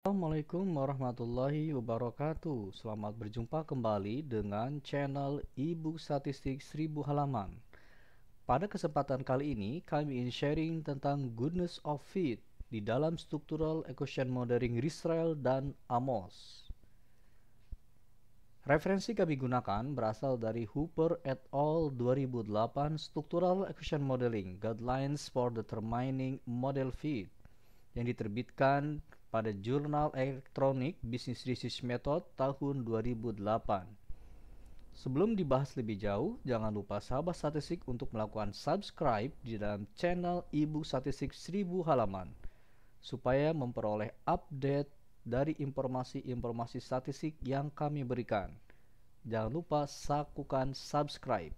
Assalamualaikum warahmatullahi wabarakatuh Selamat berjumpa kembali dengan channel Ibu Statistik 1000 Halaman Pada kesempatan kali ini kami ingin sharing tentang goodness of fit di dalam Structural Equation Modeling Israel dan AMOS Referensi kami gunakan berasal dari Hooper et al. 2008 Structural Equation Modeling Guidelines for Determining Model Fit yang diterbitkan pada Jurnal elektronik Business Research Method tahun 2008. Sebelum dibahas lebih jauh, jangan lupa sahabat statistik untuk melakukan subscribe di dalam channel Ibu Statistik 1000 halaman supaya memperoleh update dari informasi-informasi statistik yang kami berikan. Jangan lupa sakukan subscribe.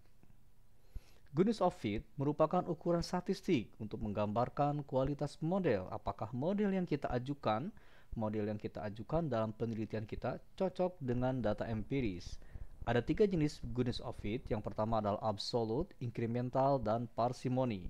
Goodness of fit merupakan ukuran statistik untuk menggambarkan kualitas model. Apakah model yang kita ajukan, model yang kita ajukan dalam penelitian kita cocok dengan data empiris. Ada tiga jenis goodness of fit. Yang pertama adalah absolute, incremental, dan parsimony.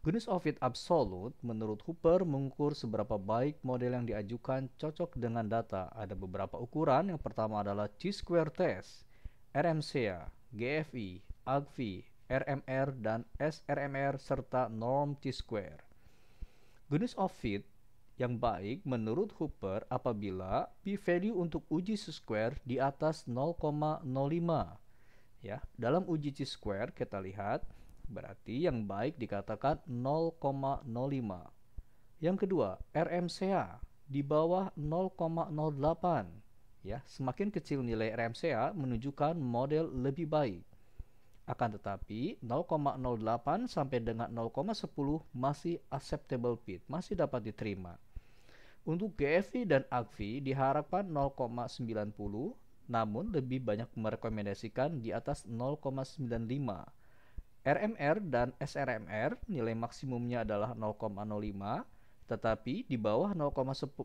Goodness of fit absolute menurut Hooper mengukur seberapa baik model yang diajukan cocok dengan data. Ada beberapa ukuran. Yang pertama adalah chi square test, RMCA, GFI, AGFI, RMR dan SRMR serta norm T-square. Goodness of fit yang baik menurut Hooper apabila p-value untuk uji C-square di atas 0,05. Ya, dalam uji C-square kita lihat berarti yang baik dikatakan 0,05. Yang kedua, RMCA di bawah 0,08. Ya, semakin kecil nilai RMCA menunjukkan model lebih baik. Akan tetapi 0,08 sampai dengan 0,10 masih acceptable fit masih dapat diterima. Untuk GFV dan AGV diharapkan 0,90 namun lebih banyak merekomendasikan di atas 0,95. RMR dan SRMR nilai maksimumnya adalah 0,05 tetapi di bawah 0,10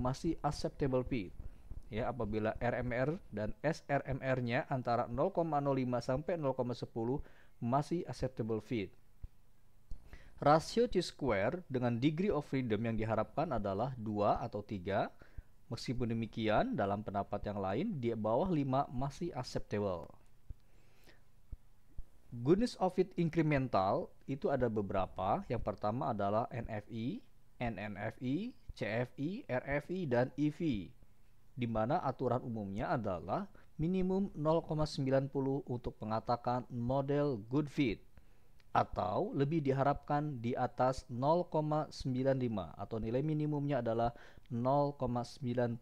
masih acceptable fit ya apabila RMR dan SRMR-nya antara 0,05 sampai 0,10 masih acceptable fit. Rasio T-square dengan degree of freedom yang diharapkan adalah 2 atau 3. Meskipun demikian, dalam pendapat yang lain, di bawah 5 masih acceptable. Goodness of it incremental itu ada beberapa. Yang pertama adalah NFI, NNFI, CFI, RFI, dan EV di mana aturan umumnya adalah minimum 0,90 untuk mengatakan model good fit atau lebih diharapkan di atas 0,95 atau nilai minimumnya adalah 0,95.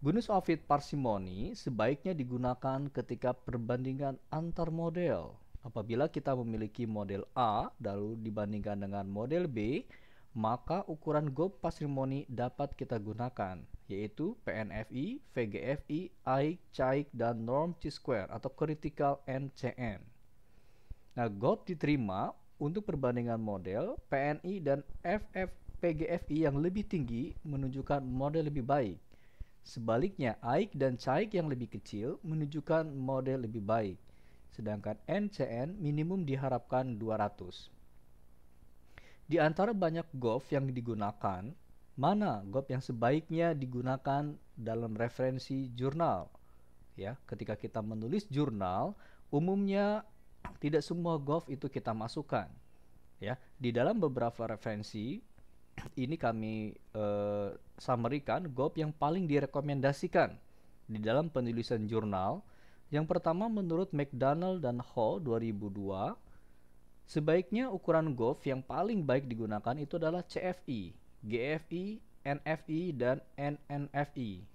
Gunus of Fit parsimony sebaiknya digunakan ketika perbandingan antar model. Apabila kita memiliki model A lalu dibandingkan dengan model B, maka ukuran gold patrimoni dapat kita gunakan, yaitu PNFI, VGFI, AIC, CAIC dan norm T-square atau critical NCN. Nah, gold diterima untuk perbandingan model PNI dan FF PGFI yang lebih tinggi menunjukkan model lebih baik. Sebaliknya, AIC dan CAIC yang lebih kecil menunjukkan model lebih baik. Sedangkan NCN minimum diharapkan 200. Di antara banyak GOV yang digunakan, mana GOV yang sebaiknya digunakan dalam referensi jurnal? Ya, ketika kita menulis jurnal, umumnya tidak semua GOV itu kita masukkan. Ya, di dalam beberapa referensi ini kami eh, summary GOV yang paling direkomendasikan di dalam penulisan jurnal. Yang pertama menurut McDonald dan Hall 2002 Sebaiknya ukuran golf yang paling baik digunakan itu adalah CFI, GFI, NFI, dan NNFI.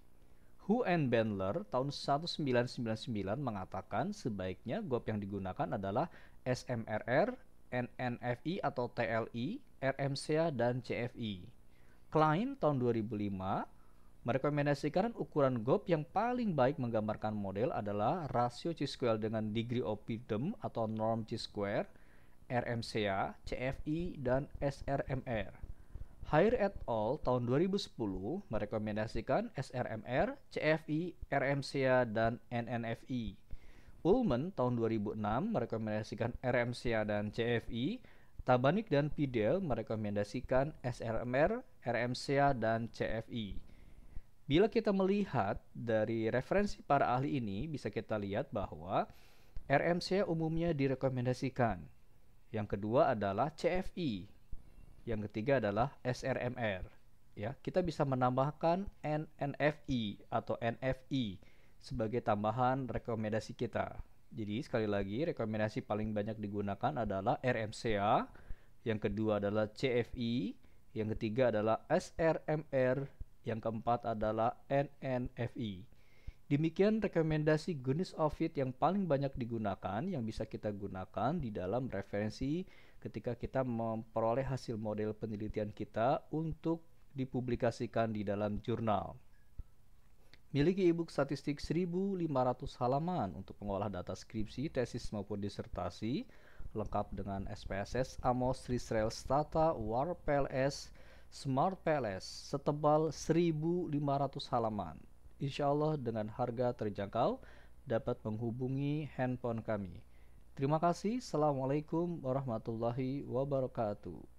Hu and Bandler tahun 1999 mengatakan sebaiknya golf yang digunakan adalah SMRR, NNFI atau TLI, RMCA, dan CFI. Klein tahun 2005 merekomendasikan ukuran GOP yang paling baik menggambarkan model adalah rasio chi square dengan degree of freedom atau norm chi square RMCA, CFI, dan SRMR. Hire et al. tahun 2010 merekomendasikan SRMR, CFI, RMCA, dan NNFI. Ullman tahun 2006 merekomendasikan RMCA dan CFI, Tabanik dan Pidel merekomendasikan SRMR, RMCA, dan CFI. Bila kita melihat dari referensi para ahli ini, bisa kita lihat bahwa RMCA umumnya direkomendasikan, yang kedua adalah CFI. E. Yang ketiga adalah SRMR. Ya, kita bisa menambahkan NNFI atau NFI sebagai tambahan rekomendasi kita. Jadi sekali lagi rekomendasi paling banyak digunakan adalah RMCA, yang kedua adalah CFI, e, yang ketiga adalah SRMR, yang keempat adalah NNFI. Demikian rekomendasi goodness of yang paling banyak digunakan yang bisa kita gunakan di dalam referensi ketika kita memperoleh hasil model penelitian kita untuk dipublikasikan di dalam jurnal. Miliki e-book statistik 1500 halaman untuk pengolah data skripsi, tesis maupun disertasi, lengkap dengan SPSS, AMOS, Risrael Stata, WAR PLS, Smart PLS, setebal 1500 halaman. Insya Allah dengan harga terjangkau dapat menghubungi handphone kami. Terima kasih. Assalamualaikum warahmatullahi wabarakatuh.